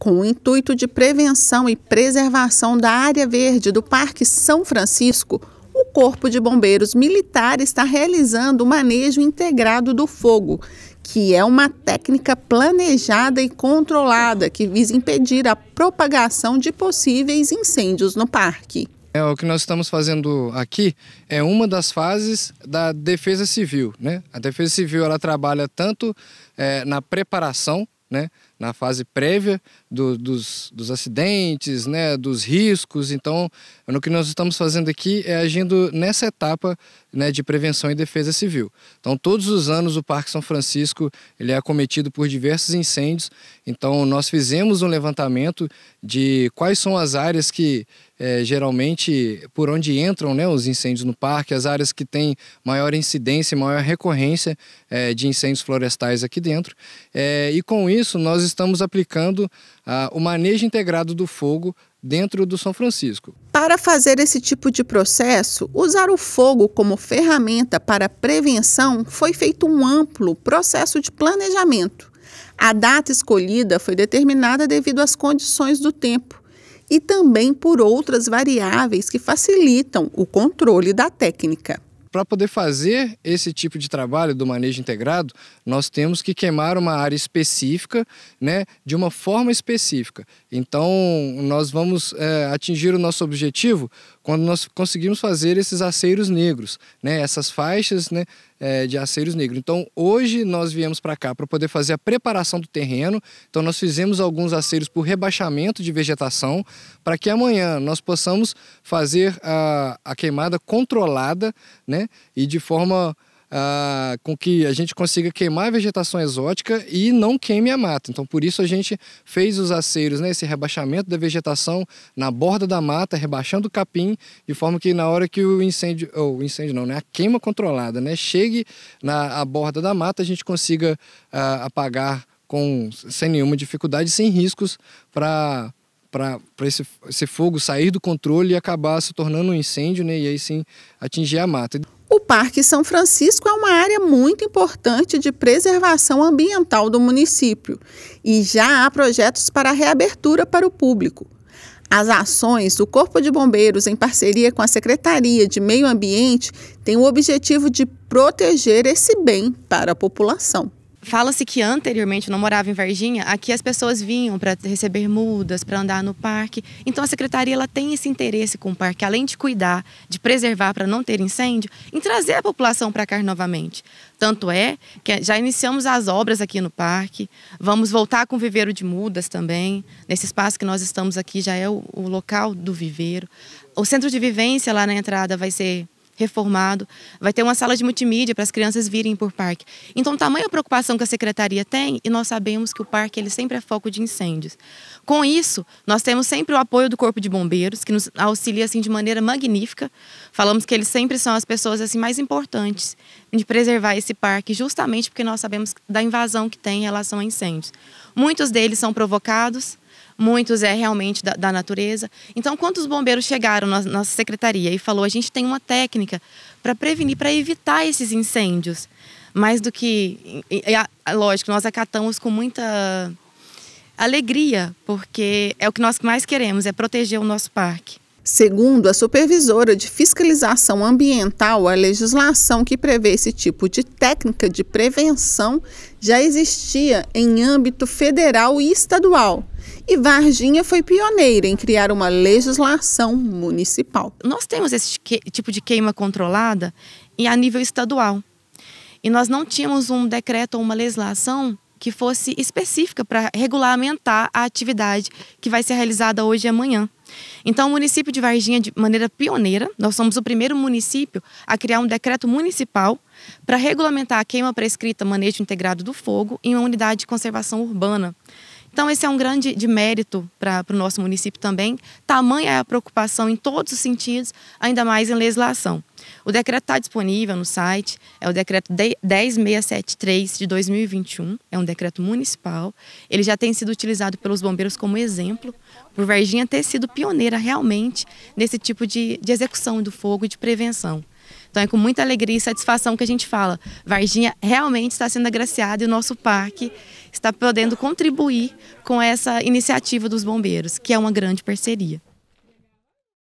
com o intuito de prevenção e preservação da área verde do Parque São Francisco, o Corpo de Bombeiros Militar está realizando o manejo integrado do fogo, que é uma técnica planejada e controlada que visa impedir a propagação de possíveis incêndios no parque. É, o que nós estamos fazendo aqui é uma das fases da defesa civil. Né? A defesa civil ela trabalha tanto é, na preparação né, na fase prévia do, dos, dos acidentes, né, dos riscos. Então, no que nós estamos fazendo aqui é agindo nessa etapa né, de prevenção e defesa civil. Então, todos os anos o Parque São Francisco ele é acometido por diversos incêndios. Então, nós fizemos um levantamento de quais são as áreas que é, geralmente por onde entram né, os incêndios no parque, as áreas que têm maior incidência, maior recorrência é, de incêndios florestais aqui dentro. É, e com isso nós estamos aplicando uh, o manejo integrado do fogo dentro do São Francisco. Para fazer esse tipo de processo, usar o fogo como ferramenta para prevenção, foi feito um amplo processo de planejamento. A data escolhida foi determinada devido às condições do tempo e também por outras variáveis que facilitam o controle da técnica. Para poder fazer esse tipo de trabalho do manejo integrado, nós temos que queimar uma área específica, né, de uma forma específica. Então, nós vamos é, atingir o nosso objetivo quando nós conseguimos fazer esses aceiros negros, né, essas faixas, né, é, de aceiros negros. Então, hoje nós viemos para cá para poder fazer a preparação do terreno. Então, nós fizemos alguns aceiros por rebaixamento de vegetação, para que amanhã nós possamos fazer a, a queimada controlada né, e de forma com que a gente consiga queimar a vegetação exótica e não queime a mata. Então, por isso a gente fez os aceiros, né, esse rebaixamento da vegetação na borda da mata, rebaixando o capim, de forma que na hora que o incêndio, ou incêndio não, né, a queima controlada, né, chegue na borda da mata, a gente consiga apagar com, sem nenhuma dificuldade, sem riscos para para esse, esse fogo sair do controle e acabar se tornando um incêndio, né? E aí sim atingir a mata. O Parque São Francisco é uma área muito importante de preservação ambiental do município e já há projetos para reabertura para o público. As ações do Corpo de Bombeiros, em parceria com a Secretaria de Meio Ambiente, têm o objetivo de proteger esse bem para a população. Fala-se que anteriormente eu não morava em Varginha, aqui as pessoas vinham para receber mudas, para andar no parque. Então a secretaria ela tem esse interesse com o parque, além de cuidar, de preservar para não ter incêndio, em trazer a população para cá novamente. Tanto é que já iniciamos as obras aqui no parque, vamos voltar com o viveiro de mudas também. Nesse espaço que nós estamos aqui já é o, o local do viveiro. O centro de vivência lá na entrada vai ser reformado. Vai ter uma sala de multimídia para as crianças virem por parque. Então, tamanha preocupação que a secretaria tem, e nós sabemos que o parque ele sempre é foco de incêndios. Com isso, nós temos sempre o apoio do Corpo de Bombeiros, que nos auxilia assim de maneira magnífica. Falamos que eles sempre são as pessoas assim mais importantes de preservar esse parque, justamente porque nós sabemos da invasão que tem em relação a incêndios. Muitos deles são provocados muitos é realmente da, da natureza. Então, quando os bombeiros chegaram na nossa secretaria e falou, a gente tem uma técnica para prevenir, para evitar esses incêndios, mais do que, e, e, lógico, nós acatamos com muita alegria, porque é o que nós mais queremos, é proteger o nosso parque. Segundo a supervisora de fiscalização ambiental, a legislação que prevê esse tipo de técnica de prevenção já existia em âmbito federal e estadual. E Varginha foi pioneira em criar uma legislação municipal. Nós temos esse tipo de queima controlada e a nível estadual. E nós não tínhamos um decreto ou uma legislação que fosse específica para regulamentar a atividade que vai ser realizada hoje e amanhã. Então, o município de Varginha, de maneira pioneira, nós somos o primeiro município a criar um decreto municipal para regulamentar a queima prescrita, manejo integrado do fogo em uma unidade de conservação urbana. Então, esse é um grande de mérito para o nosso município também. Tamanha é a preocupação em todos os sentidos, ainda mais em legislação. O decreto está disponível no site, é o decreto 10673 de 2021, é um decreto municipal. Ele já tem sido utilizado pelos bombeiros como exemplo, por Varginha ter sido pioneira realmente nesse tipo de, de execução do fogo e de prevenção. Então é com muita alegria e satisfação que a gente fala. Varginha realmente está sendo agraciada e o nosso parque está podendo contribuir com essa iniciativa dos bombeiros, que é uma grande parceria.